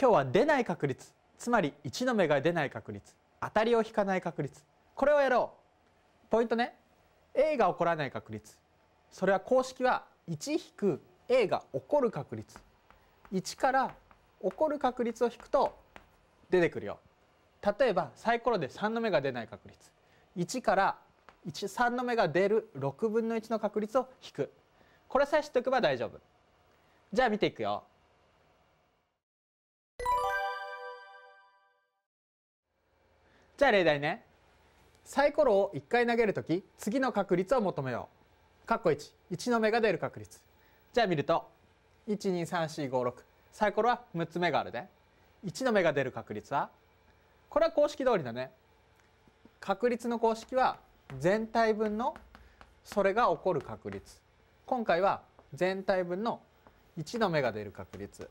今日は出ない確率つまり1の目が出ない確率当たりを引かない確率これをやろうポイントね A が起こらない確率それは公式は 1-A が起こる確率1から起こる確率を引くと出てくるよ例えばサイコロで3の目が出ない確率1から3の目が出る6分の1の確率を引くこれさえ知っておけば大丈夫じゃあ見ていくよじゃあ例題ねサイコロを1回投げるとき次の確率を求めよう括弧11の目が出る確率じゃあ見ると123456サイコロは6つ目があるで、ね、1の目が出る確率はこれは公式通りだね確率の公式は全体分のそれが起こる確率今回は全体分の1の目が出る確率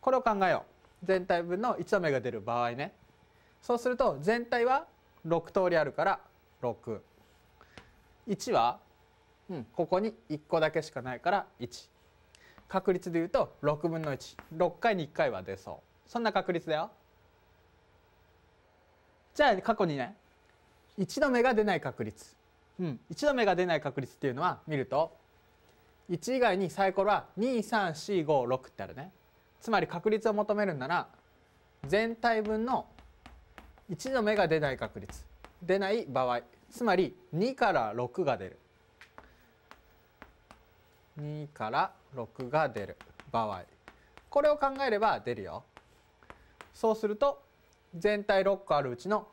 これを考えよう全体分の1目が出る場合ねそうすると全体は6通りあるから61は、うん、ここに1個だけしかないから1確率で言うと6分の16回に1回は出そうそんな確率だよじゃあ過去にね1の目が出ない確率、うん、1の目が出ない確率っていうのは見ると1以外にサイコロは2345 6ってあるね。つまり確率を求めるんなら全体分の1の目が出ない確率出ない場合つまり2から6が出る2から6が出る場合これを考えれば出るよそうすると全体6個あるうちの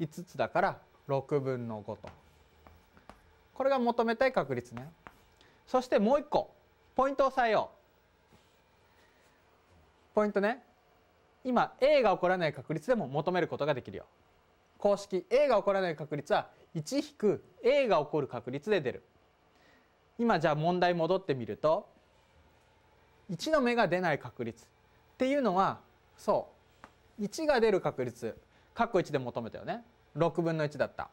5つだから6分の5とこれが求めたい確率ねそしてもう1個ポイントを押さえようポイントね今 A が起こらない確率でも求めることができるよ公式 A が起こらない確率は 1-A が起こる確率で出る今じゃあ問題戻ってみると1の目が出ない確率っていうのはそう1が出る確率括弧1で求めたよね6分の1だった。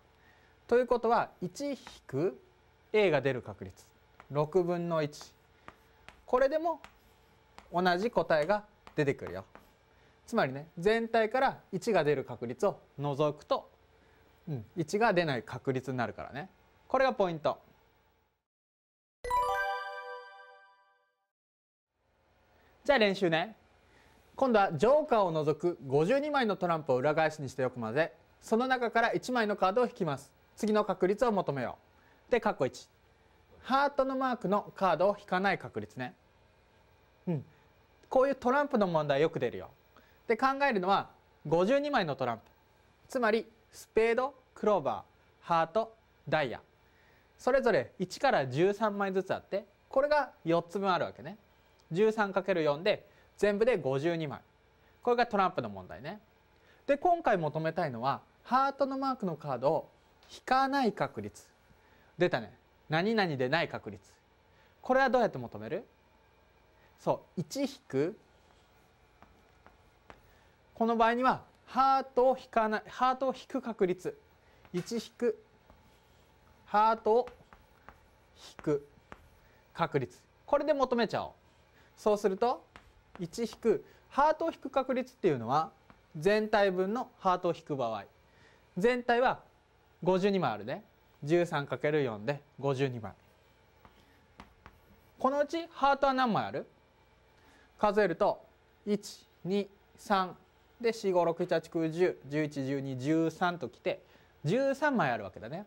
ということは 1-A が出る確率6分の1これでも同じ答えが出てくるよつまりね全体から1が出る確率を除くと、うん、1が出ない確率になるからねこれがポイントじゃあ練習ね今度はジョーカーを除く52枚のトランプを裏返しにしてよく混ぜその中から1枚のカードを引きます次の確率を求めようで括弧1ハートのマークのカードを引かない確率ねうんこういうトランプの問題よく出るよ。で考えるのは52枚のトランプつまりスペードクローバーハートダイヤそれぞれ1から13枚ずつあってこれが4つ分あるわけね。13×4 で全部で52枚これがトランプの問題ね。で今回求めたいのはハートのマークのカードを引かない確率出たね何々でない確率これはどうやって求めるそう1引くこの場合にはハートを引かないハートを引く確率1引くハートを引く確率これで求めちゃおうそうすると1引くハートを引く確率っていうのは全体分のハートを引く場合全体は52枚あるね 13×4 で52枚このうちハートは何枚ある数えると123で45678910111213ときて13枚あるわけだね。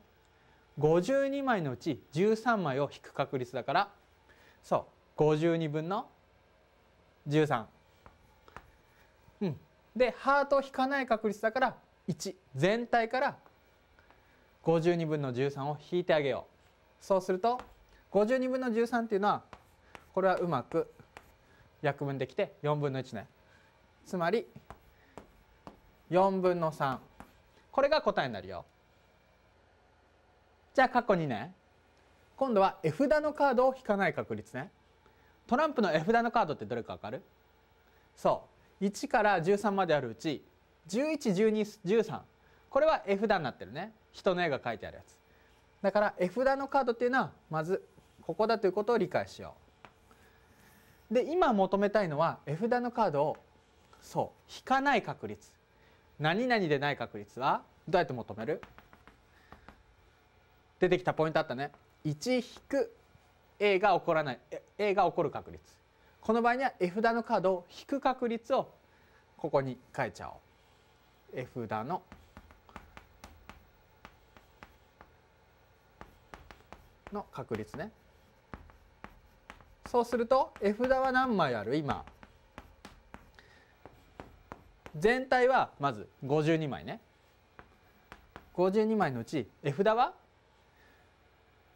52枚のうち13枚を引く確率だからそう52分の13。うん、でハートを引かない確率だから1全体から52分の13を引いてあげよう。そうすると52分の13っていうのはこれはうまく約分できて4分の1ねつまり4分の3これが答えになるよじゃあ過去にね今度は絵札のカードを引かない確率ねトランプの絵札のカードってどれか分かるそう1から13まであるうち111213これは絵札になってるね人の絵が描いてあるやつだから絵札のカードっていうのはまずここだということを理解しようで今求めたいのは絵札のカードをそう引かない確率何々でない確率はどうやって求める出てきたポイントあったね1引く A が起こらない A が起こる確率この場合には絵札のカードを引く確率をここに書いちゃおう絵札のの確率ねそうすると絵札は何枚ある今全体はまず52枚ね52枚のうち絵札は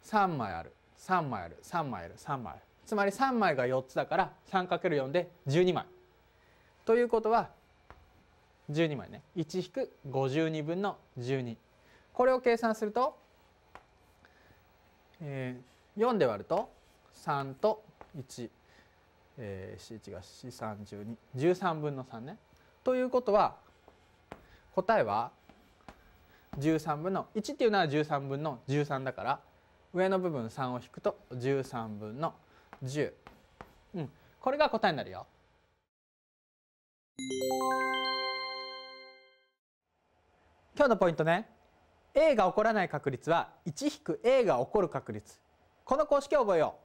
3枚ある3枚ある3枚ある3枚あるつまり3枚が4つだから 3×4 で12枚ということは12枚ね1引く52分の12これを計算すると、えー、4で割ると3と1えー、C1 が C3213 分の3ね。ということは答えは13分の1っていうのは13分の13だから上の部分3を引くと13分の10。うん、これが答えになるよ。今日のポイントね。A が起こらない確率は 1-A が起こる確率。この公式を覚えよう。